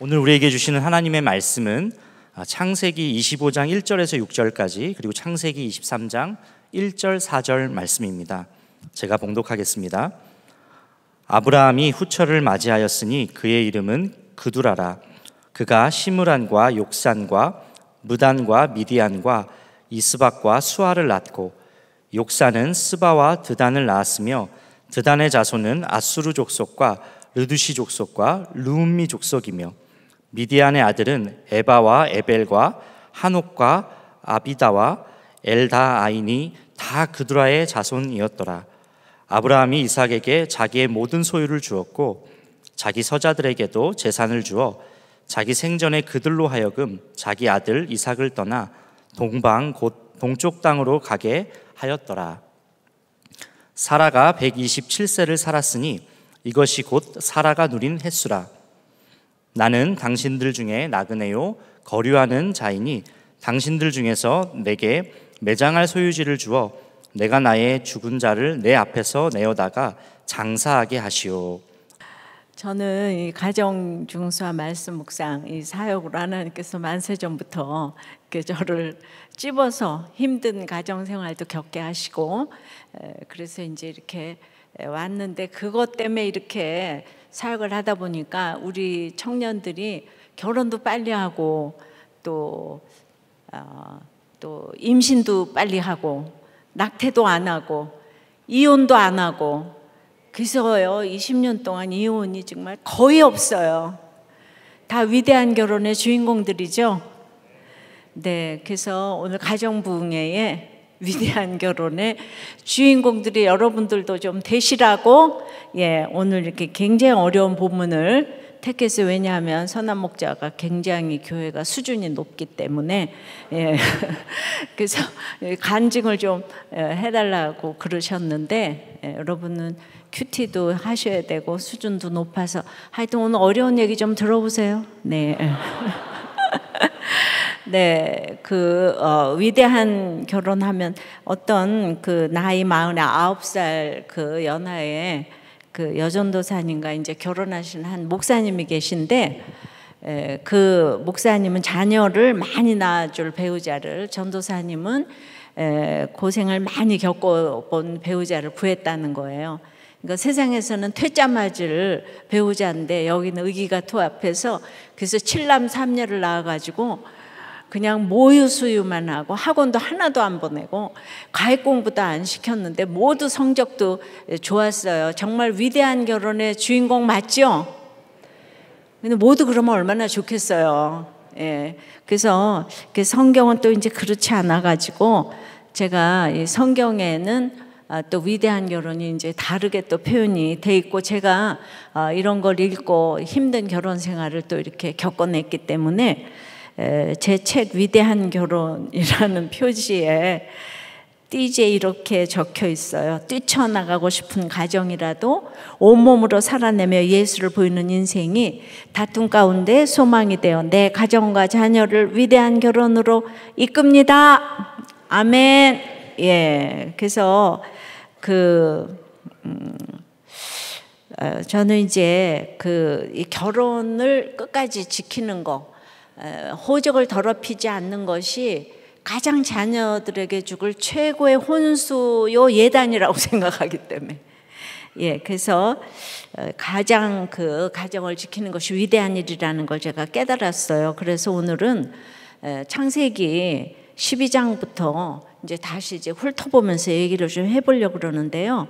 오늘 우리에게 주시는 하나님의 말씀은 아, 창세기 25장 1절에서 6절까지 그리고 창세기 23장 1절 4절 말씀입니다. 제가 봉독하겠습니다. 아브라함이 후처를 맞이하였으니 그의 이름은 그두라라. 그가 시므란과 욕산과 무단과 미디안과 이스박과 수아를 낳고 욕산은 스바와 드단을 낳았으며 드단의 자손은 아수르 족속과 르두시 족속과 루미 족속이며 미디안의 아들은 에바와 에벨과 한옥과 아비다와 엘다아인이 다 그드라의 자손이었더라. 아브라함이 이삭에게 자기의 모든 소유를 주었고 자기 서자들에게도 재산을 주어 자기 생전에 그들로 하여금 자기 아들 이삭을 떠나 동방 곧 동쪽 땅으로 가게 하였더라. 사라가 127세를 살았으니 이것이 곧 사라가 누린 횟수라. 나는 당신들 중에 나그네요 거류하는 자이니 당신들 중에서 내게 매장할 소유지를 주어 내가 나의 죽은 자를 내 앞에서 내어다가 장사하게 하시오. 저는 이 가정 중수와 말씀 묵상 이 사역으로 하나님께서 만세 전부터 저를 찝어서 힘든 가정 생활도 겪게 하시고 그래서 이제 이렇게 왔는데 그것 때문에 이렇게 사역을 하다 보니까 우리 청년들이 결혼도 빨리 하고 또, 어, 또 임신도 빨리 하고 낙태도 안 하고 이혼도 안 하고 그래서요 20년 동안 이혼이 정말 거의 없어요. 다 위대한 결혼의 주인공들이죠. 네, 그래서 오늘 가정부흥회에 위대한 결혼의 주인공들이 여러분들도 좀 되시라고 예, 오늘 이렇게 굉장히 어려운 본문을 택했어요. 왜냐하면 선한 목자가 굉장히 교회가 수준이 높기 때문에 예. 그래서 간증을 좀 예, 해달라고 그러셨는데 예, 여러분은 큐티도 하셔야 되고 수준도 높아서 하여튼 오늘 어려운 얘기 좀 들어보세요. 네. 네, 그 어, 위대한 결혼하면 어떤 그 나이 마흔에 아홉 살 그연하의그 여전도사님과 이제 결혼하신 한 목사님이 계신데 에, 그 목사님은 자녀를 많이 낳아줄 배우자를 전도사님은 에, 고생을 많이 겪어본 배우자를 구했다는 거예요. 그러니까 세상에서는 퇴짜 맞을 배우자인데 여기는 의기가 투합해서 그래서 칠남 삼녀를 낳아가지고 그냥 모유수유만 하고 학원도 하나도 안 보내고 가입 공부도 안 시켰는데 모두 성적도 좋았어요. 정말 위대한 결혼의 주인공 맞죠? 근데 모두 그러면 얼마나 좋겠어요. 예. 그래서 그 성경은 또 이제 그렇지 않아가지고 제가 성경에는 아, 또 위대한 결혼이 이제 다르게 또 표현이 돼 있고 제가 아, 이런 걸 읽고 힘든 결혼 생활을 또 이렇게 겪어냈기 때문에 제책 위대한 결혼이라는 표지에 띠제 이렇게 적혀 있어요. 뛰쳐나가고 싶은 가정이라도 온몸으로 살아내며 예수를 보이는 인생이 다툼 가운데 소망이 되어 내 가정과 자녀를 위대한 결혼으로 이끕니다. 아멘. 예. 그래서 그, 음, 어, 저는 이제 그 결혼을 끝까지 지키는 거, 호적을 더럽히지 않는 것이 가장 자녀들에게 죽을 최고의 혼수요 예단이라고 생각하기 때문에 예 그래서 어, 가장 그 가정을 지키는 것이 위대한 일이라는 걸 제가 깨달았어요. 그래서 오늘은 창세기 12장부터 이제 다시 이제 훑어보면서 얘기를 좀 해보려고 그러는데요.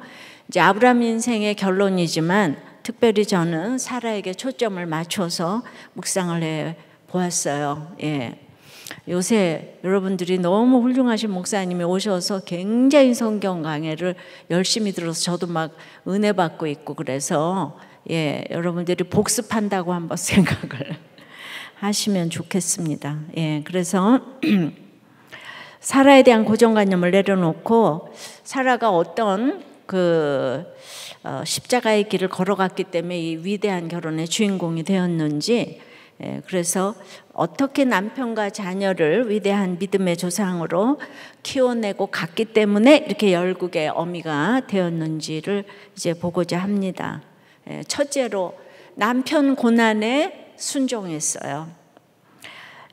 이제 아브라함 인생의 결론이지만 특별히 저는 사라에게 초점을 맞춰서 묵상을 해 보았어요. 예. 요새 여러분들이 너무 훌륭하신 목사님이 오셔서 굉장히 성경 강해를 열심히 들어서 저도 막 은혜 받고 있고 그래서 예, 여러분들이 복습한다고 한번 생각을 하시면 좋겠습니다. 예, 그래서 사라에 대한 고정관념을 내려놓고 사라가 어떤 그 어, 십자가의 길을 걸어갔기 때문에 이 위대한 결혼의 주인공이 되었는지 예, 그래서 어떻게 남편과 자녀를 위대한 믿음의 조상으로 키워내고 갔기 때문에 이렇게 열국의 어미가 되었는지를 이제 보고자 합니다. 예, 첫째로 남편 고난에 순종했어요.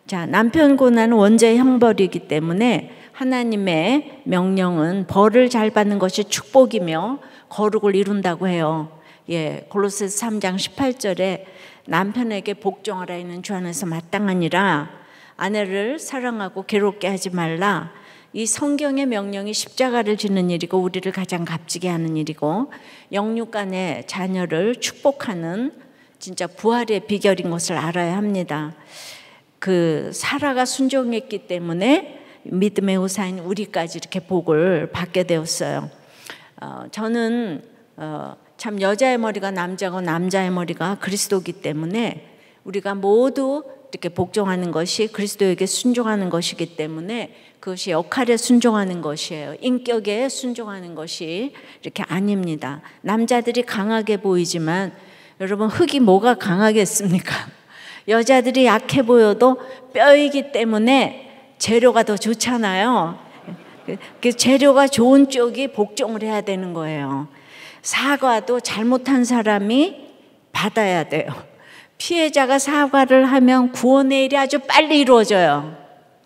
자, 남편 고난은 원죄 형벌이기 때문에 하나님의 명령은 벌을 잘 받는 것이 축복이며 거룩을 이룬다고 해요. 예, 골로새서 3장 18절에 남편에게 복종하라 이는주 안에서 마땅하니라 아내를 사랑하고 괴롭게 하지 말라 이 성경의 명령이 십자가를 지는 일이고 우리를 가장 값지게 하는 일이고 영육간의 자녀를 축복하는 진짜 부활의 비결인 것을 알아야 합니다. 그 사라가 순종했기 때문에 믿음의 우사인 우리까지 이렇게 복을 받게 되었어요. 어, 저는 어, 참 여자의 머리가 남자고 남자의 머리가 그리스도기 때문에 우리가 모두 이렇게 복종하는 것이 그리스도에게 순종하는 것이기 때문에 그것이 역할에 순종하는 것이에요. 인격에 순종하는 것이 이렇게 아닙니다. 남자들이 강하게 보이지만 여러분 흙이 뭐가 강하겠습니까? 여자들이 약해 보여도 뼈이기 때문에 재료가 더 좋잖아요. 그 재료가 좋은 쪽이 복종을 해야 되는 거예요. 사과도 잘못한 사람이 받아야 돼요. 피해자가 사과를 하면 구원의 일이 아주 빨리 이루어져요.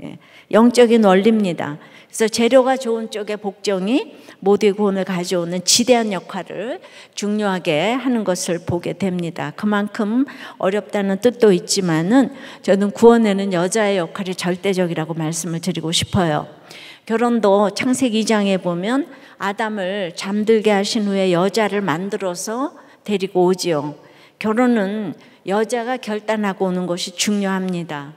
예, 영적인 원리입니다. 그래서 재료가 좋은 쪽의 복종이 모두의 구원을 가져오는 지대한 역할을 중요하게 하는 것을 보게 됩니다. 그만큼 어렵다는 뜻도 있지만은 저는 구원에는 여자의 역할이 절대적이라고 말씀을 드리고 싶어요. 결혼도 창세기 2장에 보면 아담을 잠들게 하신 후에 여자를 만들어서 데리고 오지요. 결혼은 여자가 결단하고 오는 것이 중요합니다.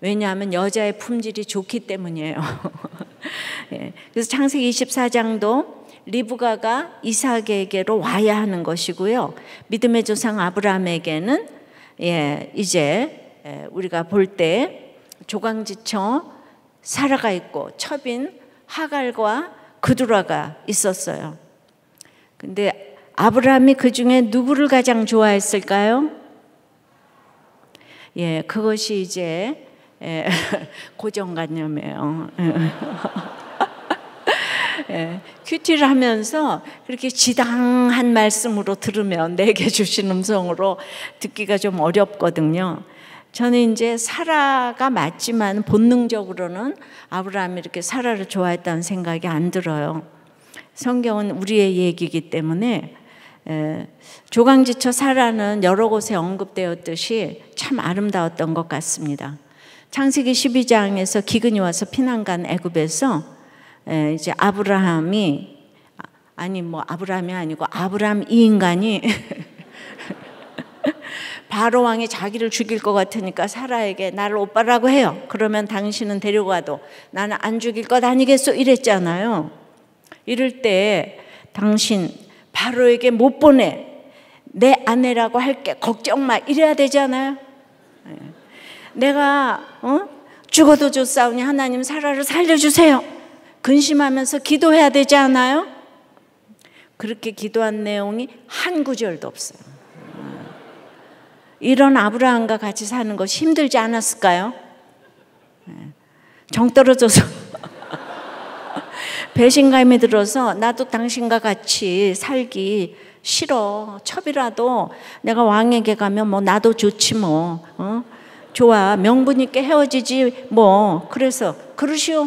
왜냐하면 여자의 품질이 좋기 때문이에요. 예. 그래서 창세기 24장도 리브가가 이삭에게로 와야 하는 것이고요. 믿음의 조상 아브라함에게는 예, 이제 예, 우리가 볼 때 조강지처 사라가 있고 첩인 하갈과 그두라가 있었어요. 근데 아브라함이 그 중에 누구를 가장 좋아했을까요? 예, 그것이 이제 예, 고정관념이에요. 예, 큐티를 하면서 그렇게 지당한 말씀으로 들으면 내게 주신 음성으로 듣기가 좀 어렵거든요. 저는 이제 사라가 맞지만 본능적으로는 아브라함이 이렇게 사라를 좋아했다는 생각이 안 들어요. 성경은 우리의 얘기이기 때문에 에, 조강지처 사라는 여러 곳에 언급되었듯이 참 아름다웠던 것 같습니다. 창세기 12장에서 기근이 와서 피난간 애굽에서 이제 아브라함이 아니 뭐 아브라함이 아니고 아브라함 이 인간이 바로 왕이 자기를 죽일 것 같으니까 사라에게 나를 오빠라고 해요. 그러면 당신은 데려가도 나는 안 죽일 것 아니겠소 이랬잖아요. 이럴 때 당신 바로에게 못 보내 내 아내라고 할게 걱정 마 이래야 되잖아요. 네. 내가 어? 죽어도 좋사오니 하나님 사라를 살려주세요. 근심하면서 기도해야 되지 않아요? 그렇게 기도한 내용이 한 구절도 없어요. 이런 아브라함과 같이 사는 것이 힘들지 않았을까요? 네. 정 떨어져서 배신감이 들어서 나도 당신과 같이 살기 싫어. 첩이라도 내가 왕에게 가면 뭐 나도 좋지 뭐. 어? 좋아. 명분 있게 헤어지지 뭐. 그래서 그러시오.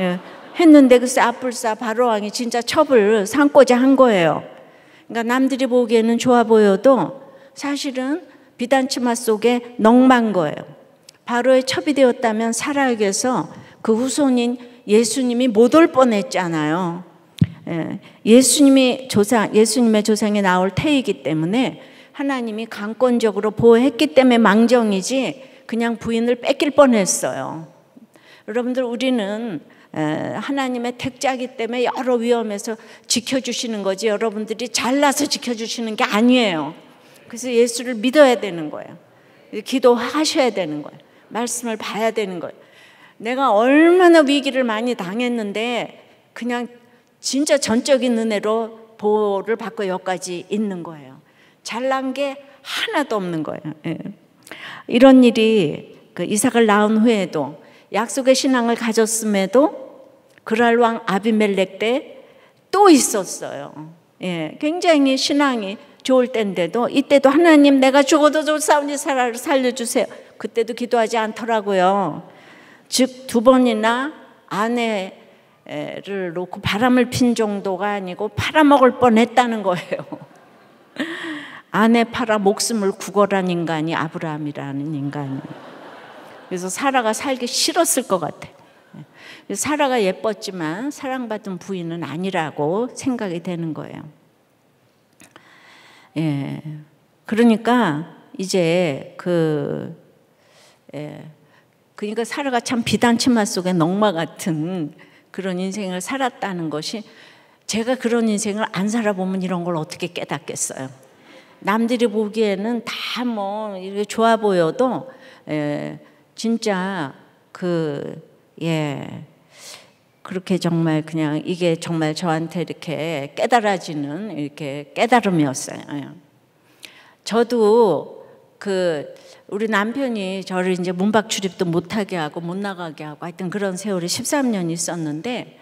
예. 했는데 글쎄 아뿔싸 바로왕이 진짜 첩을 상고자 한 거예요. 그러니까 남들이 보기에는 좋아 보여도 사실은 비단치마 속에 넉만 거예요. 바로의 첩이 되었다면 사라에게서 그 후손인 예수님이 못 올 뻔했잖아요. 예, 예수님이 조상, 예수님의 조상이 나올 태이기 때문에 하나님이 강권적으로 보호했기 때문에 망정이지 그냥 부인을 뺏길 뻔했어요. 여러분들 우리는 예, 하나님의 택자기 때문에 여러 위험에서 지켜주시는 거지 여러분들이 잘나서 지켜주시는 게 아니에요. 그래서 예수를 믿어야 되는 거예요. 기도하셔야 되는 거예요. 말씀을 봐야 되는 거예요. 내가 얼마나 위기를 많이 당했는데 그냥 진짜 전적인 은혜로 보호를 받고 여기까지 있는 거예요. 잘난 게 하나도 없는 거예요. 예. 이런 일이 그 이삭을 낳은 후에도 약속의 신앙을 가졌음에도 그랄 왕 아비멜렉 때 또 있었어요. 예, 굉장히 신앙이 좋을 때인데도 이때도 하나님 내가 죽어도 좋사오니 살아 살려주세요. 그때도 기도하지 않더라고요. 즉 두 번이나 아내를 놓고 바람을 핀 정도가 아니고 팔아먹을 뻔했다는 거예요. 아내 팔아 목숨을 구걸한 인간이 아브라함이라는 인간이. 그래서 사라가 살기 싫었을 것 같아. 사라가 예뻤지만 사랑받은 부인은 아니라고 생각이 되는 거예요. 예. 그러니까 이제 그 예. 그러니까 사라가 참 비단치마 속에 넝마 같은 그런 인생을 살았다는 것이 제가 그런 인생을 안 살아보면 이런 걸 어떻게 깨닫겠어요. 남들이 보기에는 다 뭐 이렇게 좋아 보여도 예, 진짜 그 예. 그렇게 정말 그냥 이게 정말 저한테 이렇게 깨달아지는 이렇게 깨달음이었어요. 저도 그 우리 남편이 저를 이제 문밖 출입도 못하게 하고 못 나가게 하고 하여튼 그런 세월이 13년 있었는데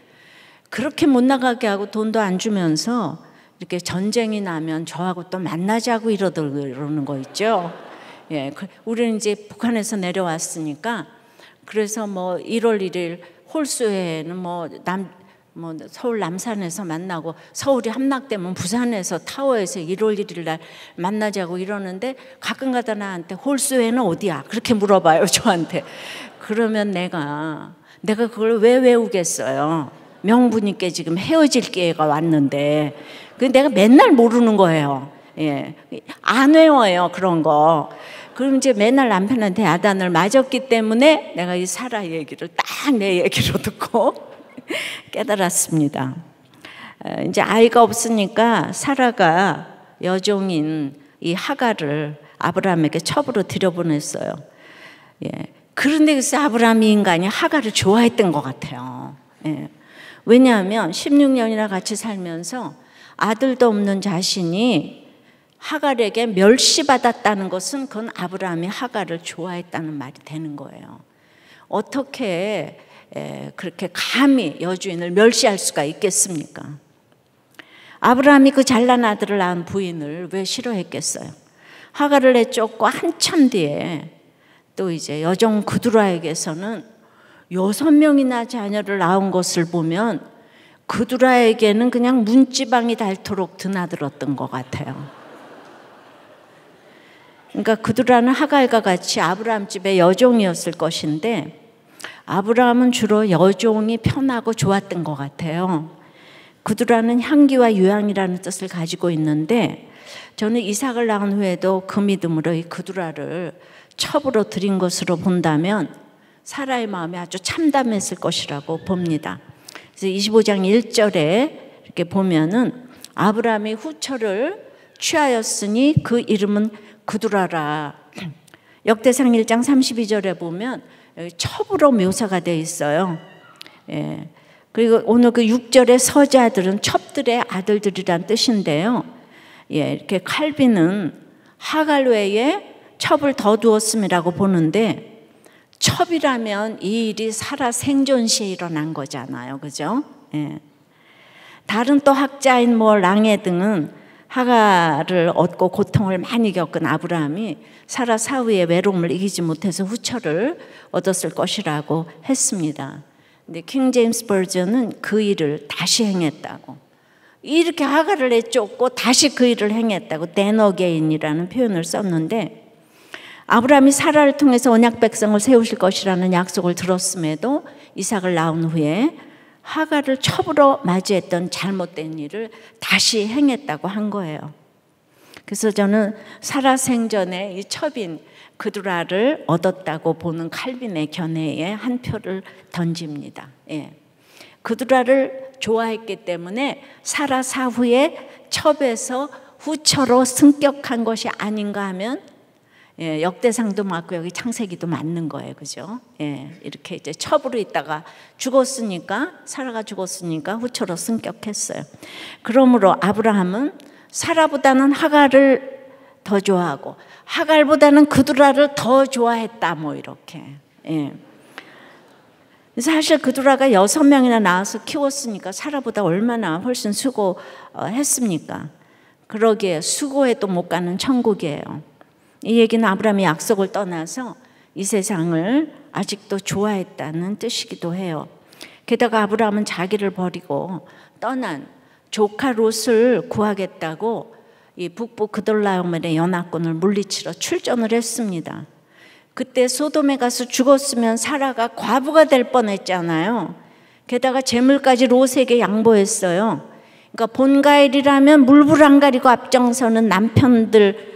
그렇게 못 나가게 하고 돈도 안 주면서 이렇게 전쟁이 나면 저하고 또 만나자고 이러더라는 거 있죠. 예, 그 우리는 이제 북한에서 내려왔으니까 그래서 뭐 1월 1일 홀수회는 뭐 남 뭐 서울 남산에서 만나고 서울이 함락되면 부산에서 타워에서 1월 1일 날 만나자고 이러는데 가끔가다 나한테 홀수회는 어디야? 그렇게 물어봐요 저한테. 그러면 내가 내가 그걸 왜 외우겠어요? 명부님께 지금 헤어질 기회가 왔는데 그 내가 맨날 모르는 거예요. 예. 안 외워요 그런 거. 그럼 이제 맨날 남편한테 야단을 맞았기 때문에 내가 이 사라 얘기를 딱 내 얘기로 듣고 깨달았습니다. 이제 아이가 없으니까 사라가 여종인 이 하가를 아브라함에게 첩으로 들여보냈어요. 예. 그런데 글쎄 아브라함이 인간이 하가를 좋아했던 것 같아요. 예. 왜냐하면 16년이나 같이 살면서 아들도 없는 자신이 하갈에게 멸시받았다는 것은 그건 아브라함이 하갈을 좋아했다는 말이 되는 거예요. 어떻게 그렇게 감히 여주인을 멸시할 수가 있겠습니까? 아브라함이 그 잘난 아들을 낳은 부인을 왜 싫어했겠어요? 하갈을 내쫓고 한참 뒤에 또 이제 여종 그두라에게서는 여섯 명이나 자녀를 낳은 것을 보면 그두라에게는 그냥 문지방이 닳도록 드나들었던 것 같아요. 그러니까 그두라는 하갈과 같이 아브라함 집의 여종이었을 것인데 아브라함은 주로 여종이 편하고 좋았던 것 같아요. 그두라는 향기와 유향이라는 뜻을 가지고 있는데 저는 이삭을 낳은 후에도 그 믿음으로 이 구두라를 첩으로 드린 것으로 본다면 사라의 마음이 아주 참담했을 것이라고 봅니다. 그래서 25장 1절에 이렇게 보면은 아브라함이 후처를 취하였으니 그 이름은 그두라라. 역대상 1장 32절에 보면 첩으로 묘사가 돼 있어요. 예. 그리고 오늘 그 6절의 서자들은 첩들의 아들들이란 뜻인데요. 예, 이렇게 칼빈은 하갈 외에 첩을 더 두었음이라고 보는데 첩이라면 이 일이 살아 생존 시에 일어난 거잖아요. 그죠? 예. 다른 또 학자인 뭐 랑에 등은 하가를 얻고 고통을 많이 겪은 아브라함이 사라 사후의 외로움을 이기지 못해서 후처를 얻었을 것이라고 했습니다. 근데 킹 제임스 버전은 그 일을 다시 행했다고. 이렇게 하가를 내쫓고 다시 그 일을 행했다고 데너게인이라는 표현을 썼는데 아브라함이 사라를 통해서 언약 백성을 세우실 것이라는 약속을 들었음에도 이삭을 낳은 후에 화가를 첩으로 맞이했던 잘못된 일을 다시 행했다고 한 거예요. 그래서 저는 살아생전에 이 첩인 그두라를 얻었다고 보는 칼빈의 견해에 한 표를 던집니다. 예. 그두라를 좋아했기 때문에 살아 사후에 첩에서 후처로 승격한 것이 아닌가 하면 예, 역대상도 맞고 여기 창세기도 맞는 거예요, 그죠? 예, 이렇게 이제 첩으로 있다가 죽었으니까 사라가 죽었으니까 후처로 승격했어요. 그러므로 아브라함은 사라보다는 하갈을 더 좋아하고 하갈보다는 그두라를 더 좋아했다, 뭐 이렇게. 예. 사실 그두라가 여섯 명이나 낳아서 키웠으니까 사라보다 얼마나 훨씬 수고했습니까? 그러기에 수고해도 못 가는 천국이에요. 이 얘기는 아브라함이 약속을 떠나서 이 세상을 아직도 좋아했다는 뜻이기도 해요. 게다가 아브라함은 자기를 버리고 떠난 조카 롯을 구하겠다고 이 북부 그돌라오멜의 연합군을 물리치러 출전을 했습니다. 그때 소돔에 가서 죽었으면 사라가 과부가 될 뻔했잖아요. 게다가 재물까지 롯에게 양보했어요. 그러니까 본가일이라면 물불 안 가리고 앞장서는 남편들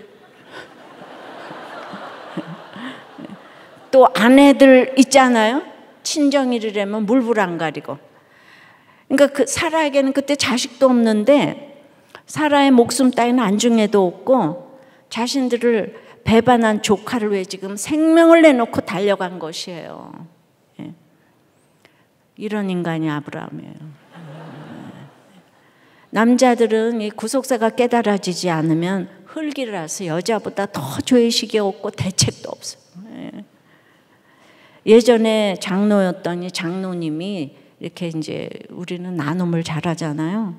또 아내들 있잖아요. 친정일이라면 물불 안 가리고. 그러니까 그 사라에게는 그때 자식도 없는데 사라의 목숨 따위는 안중에도 없고 자신들을 배반한 조카를 위해 지금 생명을 내놓고 달려간 것이에요. 예. 이런 인간이 아브라함이에요. 예. 남자들은 이 구속사가 깨달아지지 않으면 흙이라서 여자보다 더 죄의식이 없고 대책도 없어요. 예. 예전에 장로였더니 장로님이 이렇게 이제 우리는 나눔을 잘하잖아요.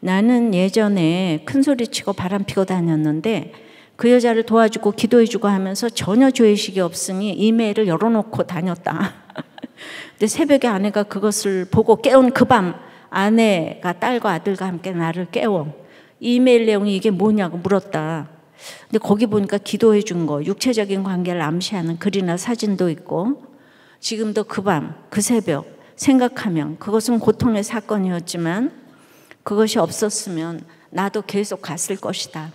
나는 예전에 큰 소리 치고 바람 피고 다녔는데 그 여자를 도와주고 기도해주고 하면서 전혀 죄의식이 없으니 이메일을 열어놓고 다녔다. 근데 새벽에 아내가 그것을 보고 깨운 그 밤 아내가 딸과 아들과 함께 나를 깨워 이메일 내용이 이게 뭐냐고 물었다. 근데 거기 보니까 기도해 준 거, 육체적인 관계를 암시하는 글이나 사진도 있고, 지금도 그 밤, 그 새벽, 생각하면 그것은 고통의 사건이었지만 그것이 없었으면 나도 계속 갔을 것이다.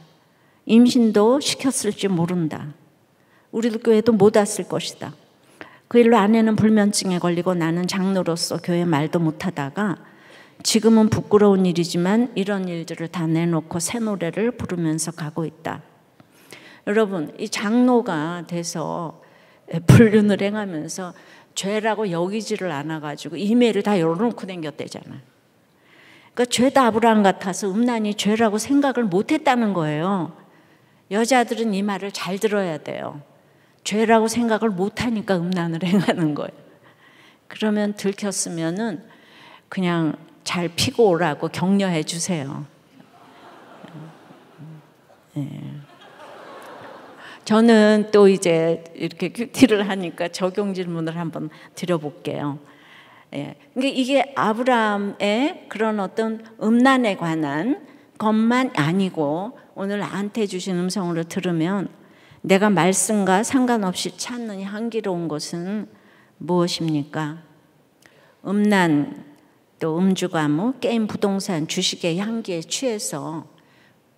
임신도 시켰을지 모른다. 우리도 교회도 못 왔을 것이다. 그 일로 아내는 불면증에 걸리고 나는 장로로서 교회 말도 못하다가 지금은 부끄러운 일이지만 이런 일들을 다 내놓고 새 노래를 부르면서 가고 있다. 여러분, 이 장로가 돼서 불륜을 행하면서 죄라고 여기지를 않아가지고 이메일을 다 열어놓고 댕겼대잖아. 그러니까 죄다 아브라함 같아서 음란이 죄라고 생각을 못했다는 거예요. 여자들은 이 말을 잘 들어야 돼요. 죄라고 생각을 못하니까 음란을 행하는 거예요. 그러면 들켰으면은 그냥 잘 피고 오라고 격려해 주세요. 네. 저는 또 이제 이렇게 큐티를 하니까 적용 질문을 한번 드려볼게요. 예. 이게 아브라함의 그런 어떤 음란에 관한 것만 아니고 오늘 나한테 주신 음성으로 들으면 내가 말씀과 상관없이 찾는 향기로운 것은 무엇입니까? 음란, 또 음주가무, 게임, 부동산, 주식의 향기에 취해서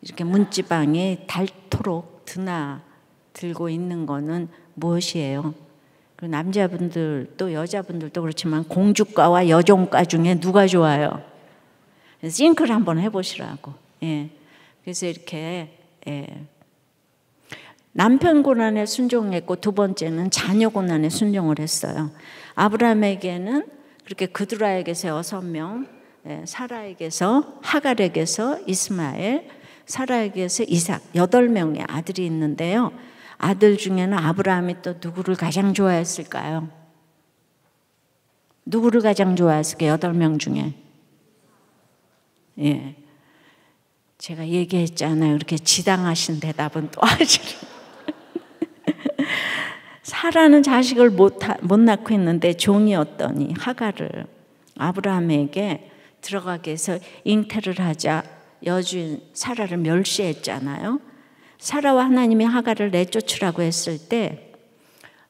이렇게 문지방에 닳도록 드나 들고 있는 거는 무엇이에요? 남자분들 또 여자분들도 그렇지만 공주과와 여종과 중에 누가 좋아요? 싱크를 한번 해보시라고. 예. 그래서 이렇게 예. 남편 고난에 순종했고 두 번째는 자녀 고난에 순종을 했어요. 아브라함에게는 그렇게 그드라에게서 여섯 명, 예. 사라에게서 하갈에게서 이스마엘, 사라에게서 이삭 여덟 명의 아들이 있는데요. 아들 중에는 아브라함이 또 누구를 가장 좋아했을까요? 누구를 가장 좋아했을까요? 여덟 명 중에. 예. 제가 얘기했잖아요. 이렇게 지당하신 대답은 또 하시는. 사라는 자식을 못, 못 낳고 있는데 종이 어떠니 하가를 아브라함에게 들어가게 해서 잉태를 하자 여주인 사라를 멸시했잖아요. 사라와 하나님이 하가를 내쫓으라고 했을 때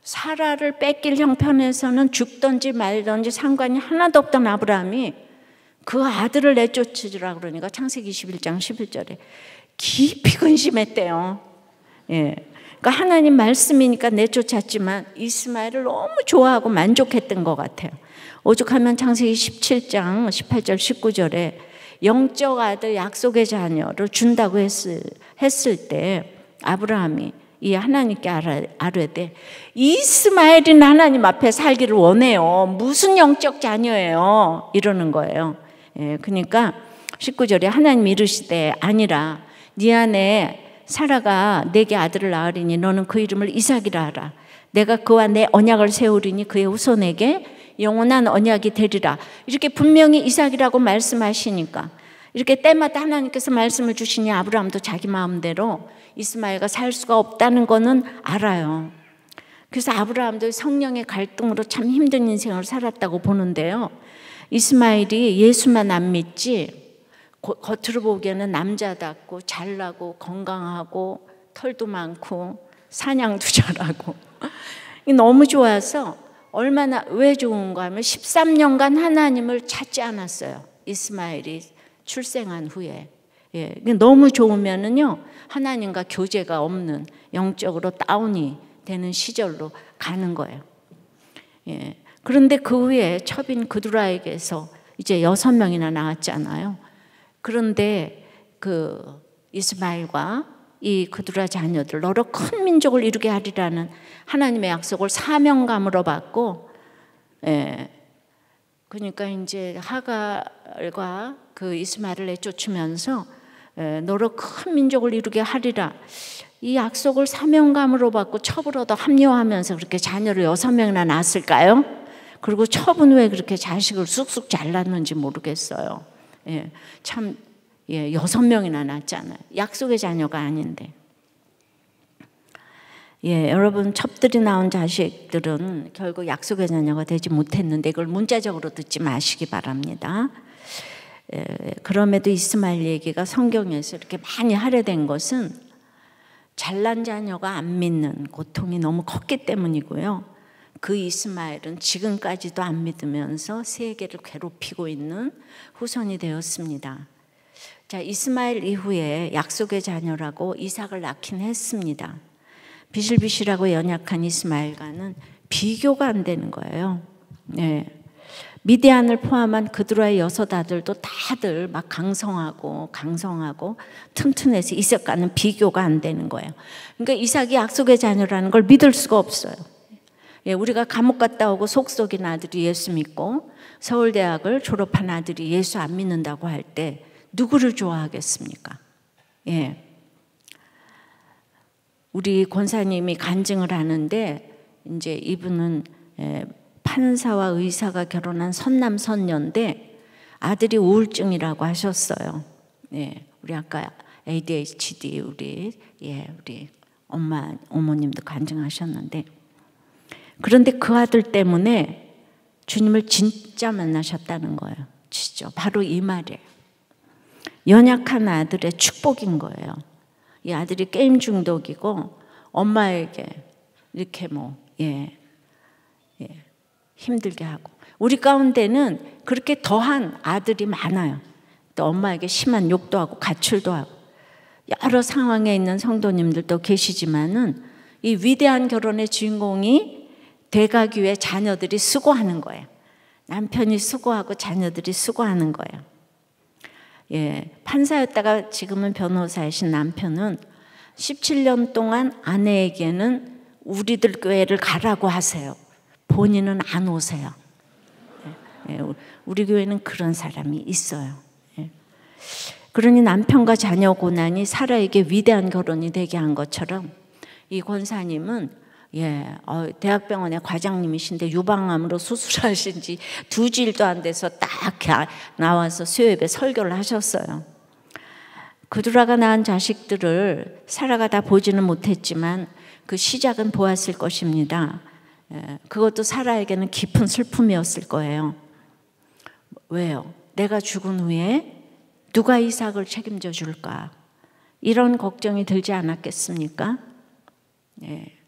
사라를 뺏길 형편에서는 죽든지 말든지 상관이 하나도 없던 아브라함이 그 아들을 내쫓으라 그러니까 창세기 21장 11절에 깊이 근심했대요. 예. 그러니까 하나님 말씀이니까 내쫓았지만 이스마엘을 너무 좋아하고 만족했던 것 같아요. 오죽하면 창세기 17장 18절 19절에 영적 아들 약속의 자녀를 준다고 했을, 했을 때 아브라함이 이 하나님께 알아, 아뢰되 이스마엘이는 하나님 앞에 살기를 원해요. 무슨 영적 자녀예요? 이러는 거예요. 예, 그러니까 19절에 하나님 이르시되 아니라 네 안에 사라가 내게 아들을 낳으리니 너는 그 이름을 이삭이라 하라. 내가 그와 내 언약을 세우리니 그의 후손에게 영원한 언약이 되리라. 이렇게 분명히 이삭이라고 말씀하시니까 이렇게 때마다 하나님께서 말씀을 주시니 아브라함도 자기 마음대로 이스마엘과 살 수가 없다는 거는 알아요. 그래서 아브라함도 성령의 갈등으로 참 힘든 인생을 살았다고 보는데요. 이스마엘이 예수만 안 믿지 겉으로 보기에는 남자답고 잘나고 건강하고 털도 많고 사냥도 잘하고 너무 좋아서 얼마나 왜 좋은가 하면 13년간 하나님을 찾지 않았어요. 이스마엘이 출생한 후에. 예, 너무 좋으면은요 하나님과 교제가 없는 영적으로 다운이 되는 시절로 가는 거예요. 예, 그런데 그 후에 첩인 그두라에게서 이제 여섯 명이나 나왔잖아요. 그런데 그 이스마엘과 이그들아 자녀들 너로 큰 민족을 이루게 하리라는 하나님의 약속을 사명감으로 받고 예. 그러니까 이제 하갈과 그 이스마엘을 내쫓으면서 예, 너로 큰 민족을 이루게 하리라 이 약속을 사명감으로 받고 첩으로도 합류하면서 그렇게 자녀를 여섯 명이나 낳았을까요? 그리고 첩은 왜 그렇게 자식을 쑥쑥 잘랐는지 모르겠어요. 예, 참 예, 여섯 명이나 낳았잖아요. 약속의 자녀가 아닌데. 예, 여러분 첩들이 나온 자식들은 결국 약속의 자녀가 되지 못했는데 이걸 문자적으로 듣지 마시기 바랍니다. 예, 그럼에도 이스마엘 얘기가 성경에서 이렇게 많이 할애된 것은 잘난 자녀가 안 믿는 고통이 너무 컸기 때문이고요. 그 이스마엘은 지금까지도 안 믿으면서 세계를 괴롭히고 있는 후손이 되었습니다. 자, 이스마엘 이후에 약속의 자녀라고 이삭을 낳긴 했습니다. 비실비실하고 연약한 이스마엘과는 비교가 안 되는 거예요. 네. 미디안을 포함한 그들의 여섯 아들도 다들 막 강성하고 강성하고 튼튼해서 이삭과는 비교가 안 되는 거예요. 그러니까 이삭이 약속의 자녀라는 걸 믿을 수가 없어요. 예, 우리가 감옥 갔다 오고 속속인 아들이 예수 믿고 서울대학을 졸업한 아들이 예수 안 믿는다고 할때 누구를 좋아하겠습니까? 예. 우리 권사님이 간증을 하는데 이제 이분은 예, 판사와 의사가 결혼한 선남 선녀인데 아들이 우울증이라고 하셨어요. 예. 우리 아까 ADHD 우리 예, 우리 엄마 어머님도 간증하셨는데 그런데 그 아들 때문에 주님을 진짜 만나셨다는 거예요. 진짜 바로 이 말이에요. 연약한 아들의 축복인 거예요. 이 아들이 게임 중독이고 엄마에게 이렇게 뭐, 예, 예, 힘들게 하고. 우리 가운데는 그렇게 더한 아들이 많아요. 또 엄마에게 심한 욕도 하고 가출도 하고. 여러 상황에 있는 성도님들도 계시지만은 이 위대한 결혼의 주인공이 돼가기 위해 자녀들이 수고하는 거예요. 남편이 수고하고 자녀들이 수고하는 거예요. 예, 판사였다가 지금은 변호사이신 남편은 17년 동안 아내에게는 우리들 교회를 가라고 하세요. 본인은 안 오세요. 예, 예, 우리 교회는 그런 사람이 있어요. 예. 그러니 남편과 자녀 고난이 사라에게 위대한 결혼이 되게 한 것처럼 이 권사님은 예, 어, 대학병원의 과장님이신데 유방암으로 수술하신 지두 주일도 안 돼서 딱 나와서 수요예배 설교를 하셨어요. 그드라가 낳은 자식들을 살아가다 보지는 못했지만 그 시작은 보았을 것입니다. 예, 그것도 사라에게는 깊은 슬픔이었을 거예요. 왜요? 내가 죽은 후에 누가 이삭을 책임져 줄까? 이런 걱정이 들지 않았겠습니까? 예.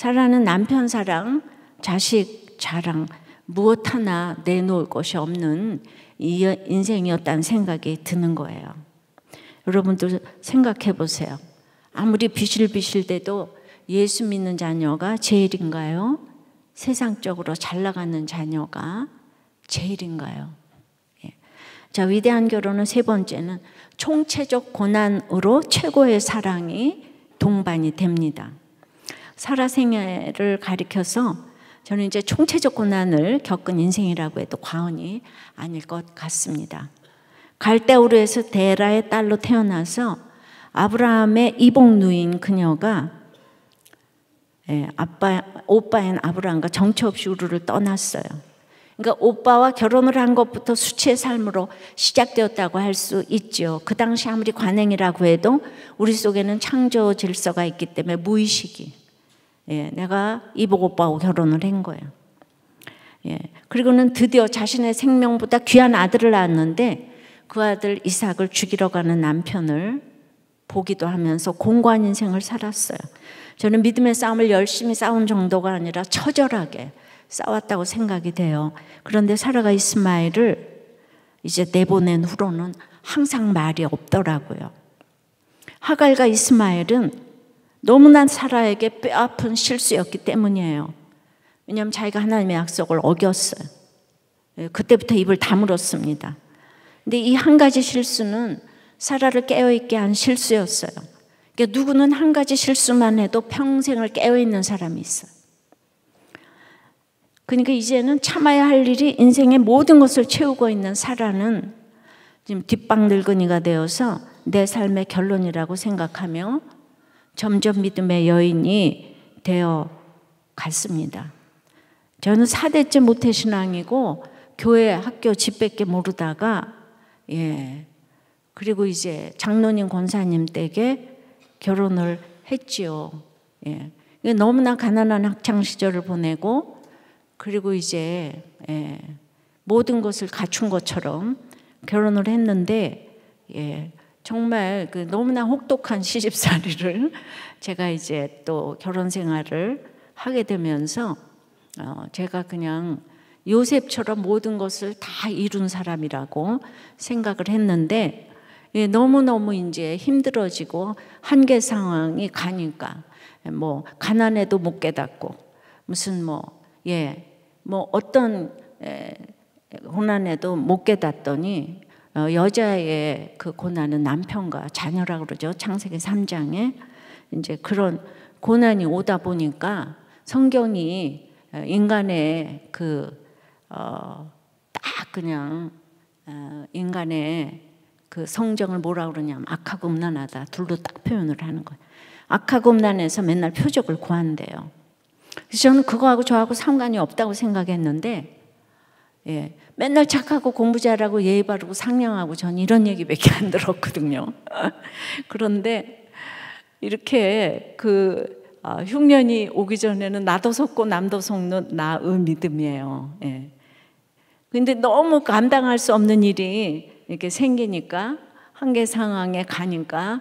사라는 남편 사랑, 자식 자랑, 무엇 하나 내놓을 것이 없는 인생이었다는 생각이 드는 거예요. 여러분들 생각해 보세요. 아무리 비실비실대도 예수 믿는 자녀가 제일인가요? 세상적으로 잘 나가는 자녀가 제일인가요? 예. 자, 위대한 결혼은 세 번째는 총체적 고난으로 최고의 사랑이 동반이 됩니다. 살아생애를 가리켜서 저는 이제 총체적 고난을 겪은 인생이라고 해도 과언이 아닐 것 같습니다. 갈대우르에서 데라의 딸로 태어나서 아브라함의 이복 누인 그녀가 예, 아빠 오빠인 아브라함과 정처 없이 우르를 떠났어요. 그러니까 오빠와 결혼을 한 것부터 수치의 삶으로 시작되었다고 할 수있지그 당시 아무리 관행이라고 해도 우리 속에는 창조 질서가 있기 때문에 무의식이 예, 내가 이복 오빠하고 결혼을 한 거예요. 예, 그리고는 드디어 자신의 생명보다 귀한 아들을 낳았는데 그 아들 이삭을 죽이러 가는 남편을 보기도 하면서 공관 인생을 살았어요. 저는 믿음의 싸움을 열심히 싸운 정도가 아니라 처절하게 싸웠다고 생각이 돼요. 그런데 살아가 이스마엘을 이제 내보낸 후로는 항상 말이 없더라고요. 하갈과 이스마엘은 너무나 사라에게 뼈아픈 실수였기 때문이에요. 왜냐하면 자기가 하나님의 약속을 어겼어요. 예, 그때부터 입을 다물었습니다. 근데 이 한 가지 실수는 사라를 깨어있게 한 실수였어요. 그러니까 누구는 한 가지 실수만 해도 평생을 깨어있는 사람이 있어요. 그러니까 이제는 참아야 할 일이 인생의 모든 것을 채우고 있는 사라는 지금 뒷방 늙은이가 되어서 내 삶의 결론이라고 생각하며 점점 믿음의 여인이 되어 갔습니다. 저는 4대째 모태신앙이고 교회 학교 집밖에 모르다가 예 그리고 이제 장로님 권사님 댁에 결혼을 했지요. 예. 너무나 가난한 학창 시절을 보내고 그리고 이제 예, 모든 것을 갖춘 것처럼 결혼을 했는데 예, 정말 그 너무나 혹독한 시집살이를 제가 이제 또 결혼 생활을 하게 되면서 어 제가 그냥 요셉처럼 모든 것을 다 이룬 사람이라고 생각을 했는데 예, 너무너무 이제 힘들어지고 한계 상황이 가니까 예, 뭐 가난해도 못 깨닫고 무슨 뭐 예, 뭐 어떤 예, 혼란에도 못 깨닫더니 어, 여자의 그 고난은 남편과 자녀라고 그러죠. 창세기 3장에 이제 그런 고난이 오다 보니까 성경이 어, 인간의 그어딱 그냥 어 인간의 그 성정을 뭐라 그러냐면 악하고 음란하다 둘로 딱 표현을 하는 거예요. 악하고 음란해서 맨날 표적을 구한대요. 그래서 저는 그거하고 저하고 상관이 없다고 생각했는데 예, 맨날 착하고 공부 잘하고 예의 바르고 상냥하고 전 이런 음. 얘기밖에 안 들었거든요. 그런데 이렇게 그 아, 흉년이 오기 전에는 나도 속고 남도 속는 나의 믿음이에요. 예. 근데 너무 감당할 수 없는 일이 이렇게 생기니까 한계 상황에 가니까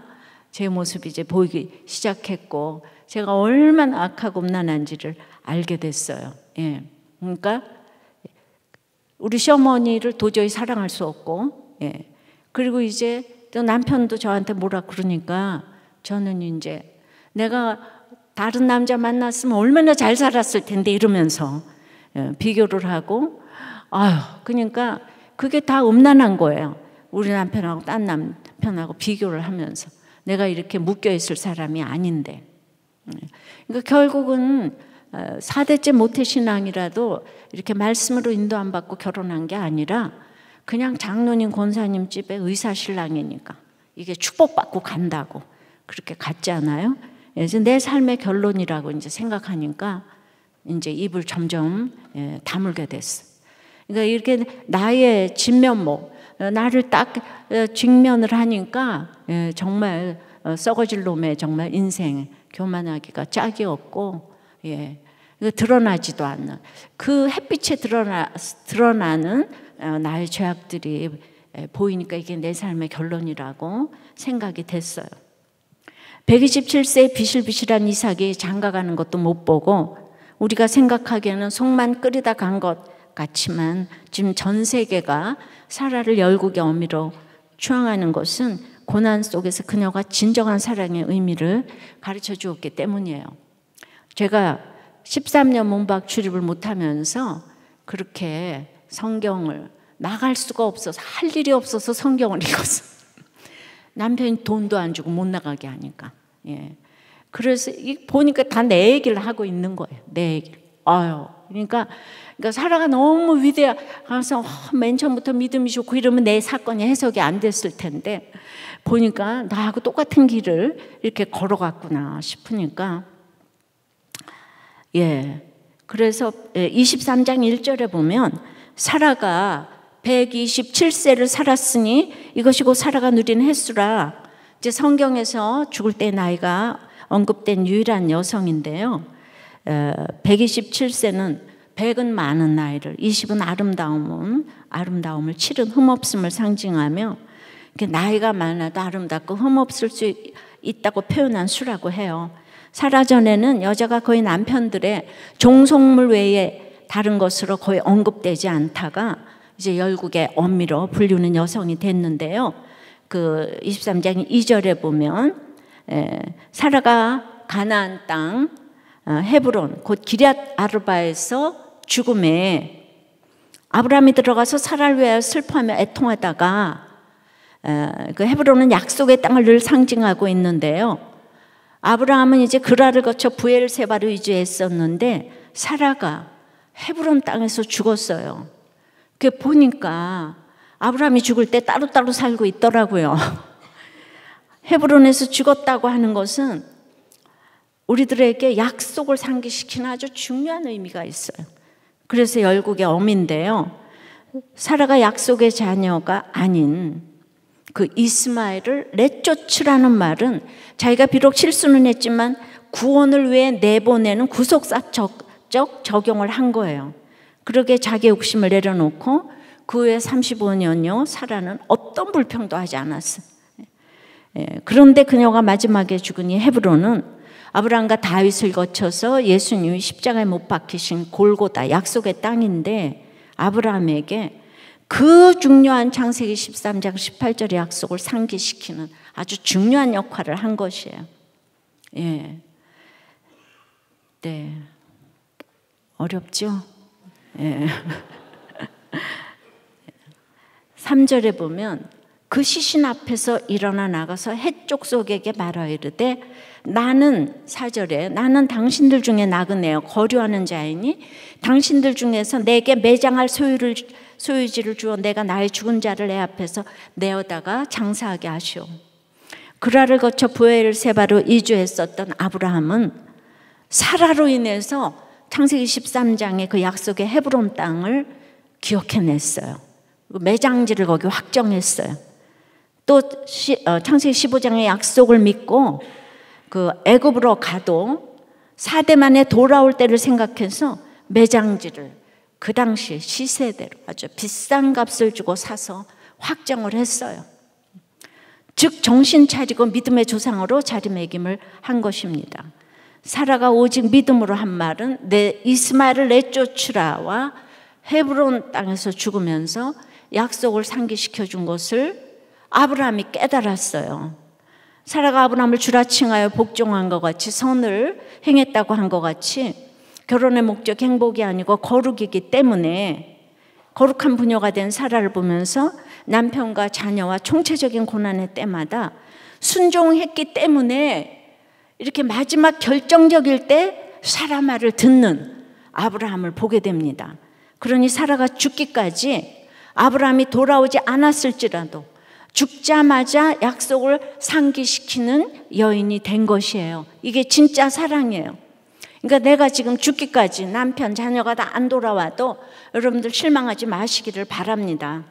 제 모습이 이제 보이기 시작했고 제가 얼마나 악하고 음란한지를 알게 됐어요. 예. 그러니까 우리 시어머니를 도저히 사랑할 수 없고, 예. 그리고 이제 또 남편도 저한테 뭐라 그러니까 저는 이제 내가 다른 남자 만났으면 얼마나 잘 살았을 텐데 이러면서 예. 비교를 하고, 아휴 그러니까 그게 다 음란한 거예요. 우리 남편하고 딴 남편하고 비교를 하면서 내가 이렇게 묶여 있을 사람이 아닌데. 예. 그러니까 결국은 4대째 어, 모태신앙이라도 이렇게 말씀으로 인도 안 받고 결혼한 게 아니라 그냥 장로님 권사님 집에 의사신랑이니까 이게 축복받고 간다고 그렇게 갔지 않아요? 예, 그래서 내 삶의 결론이라고 이제 생각하니까 이제 입을 점점 예, 다물게 됐어. 그러니까 이렇게 나의 진면목, 어, 나를 딱 어, 직면을 하니까 예, 정말 썩어질 놈의 정말 인생 교만하기가 짝이 없고 예. 그 드러나지도 않는 그 햇빛에 드러나 드러나는 어, 나의 죄악들이 예, 보이니까 이게 내 삶의 결론이라고 생각이 됐어요. 127세의 비실비실한 이삭이 장가가는 것도 못 보고 우리가 생각하기에는 속만 끓이다 간 것 같지만 지금 전 세계가 사라를 열국의 어미로 추앙하는 것은 고난 속에서 그녀가 진정한 사랑의 의미를 가르쳐 주었기 때문이에요. 제가 13년 문박 출입을 못하면서 그렇게 성경을 나갈 수가 없어서 할 일이 없어서 성경을 읽었어. 남편이 돈도 안 주고 못 나가게 하니까. 예. 그래서 보니까 다 내 얘기를 하고 있는 거예요. 내얘기 아유. 그러니까, 그러니까 사라가 너무 위대하면서 어, 맨 처음부터 믿음이 좋고 이러면 내 사건이 해석이 안 됐을 텐데 보니까 나하고 똑같은 길을 이렇게 걸어갔구나 싶으니까 예. 그래서 23장 예, 1절에 보면 사라가 127세를 살았으니 이것이 고 사라가 누린 횟수라 이제 성경에서 죽을 때 나이가 언급된 유일한 여성인데요. 127세는 어, 100은 많은 나이를, 20은 아름다움은 아름다움을, 7은 흠없음을 상징하며 나이가 많아도 아름답고 흠없을 수 있다고 표현한 수라고 해요. 사라 전에는 여자가 거의 남편들의 종속물 외에 다른 것으로 거의 언급되지 않다가 이제 열국의 엄미로 불리는 여성이 됐는데요. 그 23장 2절에 보면 예, 사라가 가나안 땅 어, 헤브론 곧 기랏 아르바에서 죽음에 아브라함이 들어가서 사라를 위하여 슬퍼하며 애통하다가 어, 그 헤브론은 약속의 땅을 늘 상징하고 있는데요. 아브라함은 이제 그라를 거쳐 부엘세바를 의지했었는데 사라가 헤브론 땅에서 죽었어요. 그 보니까 아브라함이 죽을 때 따로따로 살고 있더라고요. 헤브론에서 죽었다고 하는 것은 우리들에게 약속을 상기시키는 아주 중요한 의미가 있어요. 그래서 열국의 어민데요. 사라가 약속의 자녀가 아닌 그 이스마엘을 내쫓으라는 말은 자기가 비록 실수는 했지만 구원을 위해 내보내는 구속사적 적용을 한 거예요. 그러게 자기 욕심을 내려놓고 그 후에 35년여 사라는 어떤 불평도 하지 않았어. 예, 그런데 그녀가 마지막에 죽은 이 헤브론은 아브라함과 다윗을 거쳐서 예수님이 십자가에 못 박히신 골고다 약속의 땅인데 아브라함에게 그 중요한 창세기 13장 18절의 약속을 상기시키는 아주 중요한 역할을 한 것이에요. 예. 네. 어렵죠? 예. 3절에 보면 그 시신 앞에서 일어나 나가서 해쪽 속에게 말하 이르되 나는 사절에 나는 당신들 중에 나그네요 거류하는 자이니 당신들 중에서 내게 매장할 소유를 소유지를 주어 내가 나의 죽은 자를 내 앞에서 내어다가 장사하게 하시오. 그라를 거쳐 부엘세바로 이주했었던 아브라함은 사라로 인해서 창세기 13장의 그 약속의 헤브론 땅을 기억해냈어요. 그 매장지를 거기 확정했어요. 또 시, 어, 창세기 15장의 약속을 믿고 그 애굽으로 가도 4대 만에 돌아올 때를 생각해서 매장지를 그 당시 시세대로 아주 비싼 값을 주고 사서 확정을 했어요. 즉 정신 차리고 믿음의 조상으로 자리매김을 한 것입니다. 사라가 오직 믿음으로 한 말은 내 이스마엘을 내쫓으라와 헤브론 땅에서 죽으면서 약속을 상기시켜 준 것을 아브라함이 깨달았어요. 사라가 아브라함을 주라 칭하여 복종한 것 같이 선을 행했다고 한 것 같이 결혼의 목적 행복이 아니고 거룩이기 때문에 거룩한 부녀가 된 사라를 보면서 남편과 자녀와 총체적인 고난의 때마다 순종했기 때문에 이렇게 마지막 결정적일 때 사라 말을 듣는 아브라함을 보게 됩니다. 그러니 사라가 죽기까지 아브라함이 돌아오지 않았을지라도 죽자마자 약속을 상기시키는 여인이 된 것이에요. 이게 진짜 사랑이에요. 그러니까 내가 지금 죽기까지 남편, 자녀가 다 안 돌아와도 여러분들 실망하지 마시기를 바랍니다.